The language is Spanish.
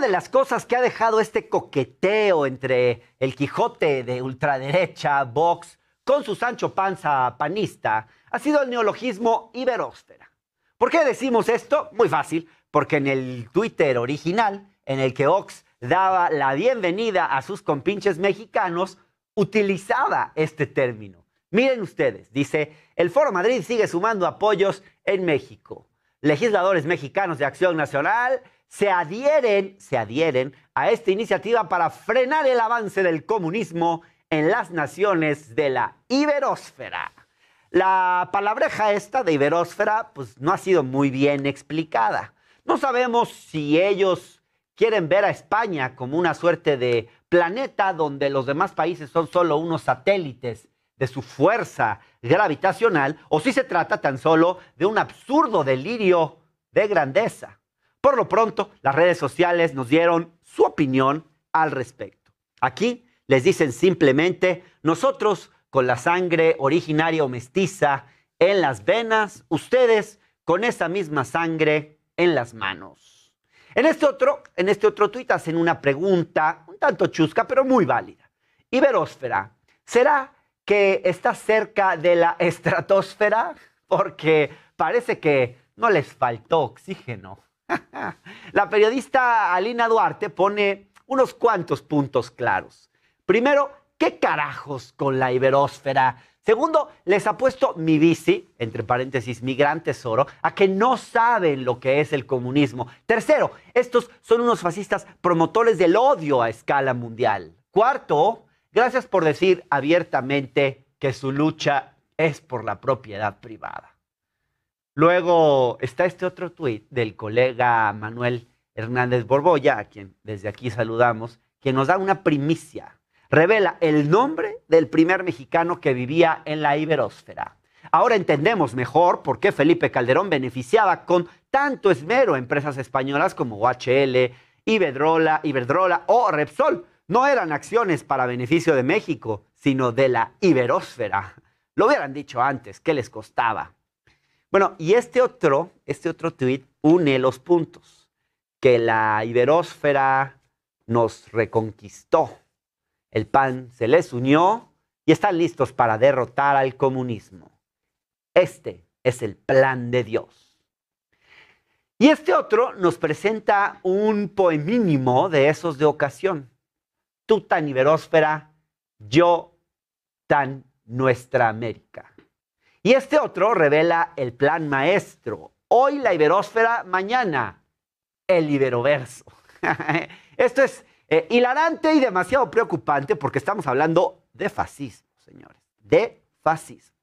de las cosas que ha dejado este coqueteo entre el Quijote de ultraderecha, Vox, con su Sancho Panza panista, ha sido el neologismo iberóstera. ¿Por qué decimos esto? Muy fácil, porque en el Twitter original, en el que Vox daba la bienvenida a sus compinches mexicanos, utilizaba este término. Miren ustedes, dice, el Foro Madrid sigue sumando apoyos en México. Legisladores mexicanos de Acción Nacional se adhieren, se adhieren a esta iniciativa para frenar el avance del comunismo en las naciones de la iberósfera. La palabreja esta de iberósfera pues, no ha sido muy bien explicada. No sabemos si ellos quieren ver a España como una suerte de planeta donde los demás países son solo unos satélites de su fuerza gravitacional o si se trata tan solo de un absurdo delirio de grandeza. Por lo pronto, las redes sociales nos dieron su opinión al respecto. Aquí les dicen simplemente, nosotros con la sangre originaria o mestiza en las venas, ustedes con esa misma sangre en las manos. En este otro, en este otro tuit hacen una pregunta un tanto chusca, pero muy válida. Iberósfera, ¿será que está cerca de la estratosfera? Porque parece que no les faltó oxígeno. La periodista Alina Duarte pone unos cuantos puntos claros. Primero, ¿qué carajos con la iberósfera? Segundo, les apuesto mi bici, entre paréntesis, mi gran tesoro, a que no saben lo que es el comunismo. Tercero, estos son unos fascistas promotores del odio a escala mundial. Cuarto, gracias por decir abiertamente que su lucha es por la propiedad privada. Luego está este otro tuit del colega Manuel Hernández Borboya, a quien desde aquí saludamos, que nos da una primicia. Revela el nombre del primer mexicano que vivía en la iberósfera. Ahora entendemos mejor por qué Felipe Calderón beneficiaba con tanto esmero a empresas españolas como OHL, Iberdrola, Iberdrola o Repsol. No eran acciones para beneficio de México, sino de la iberósfera. Lo hubieran dicho antes, ¿qué les costaba? Bueno, y este otro, este otro tweet une los puntos, que la iberósfera nos reconquistó, el PAN se les unió y están listos para derrotar al comunismo. Este es el plan de Dios. Y este otro nos presenta un poemínimo de esos de ocasión. Tú tan iberósfera, yo tan nuestra América. Y este otro revela el plan maestro. Hoy la iberósfera, mañana el iberoverso. Esto es eh, hilarante y demasiado preocupante porque estamos hablando de fascismo, señores. De fascismo.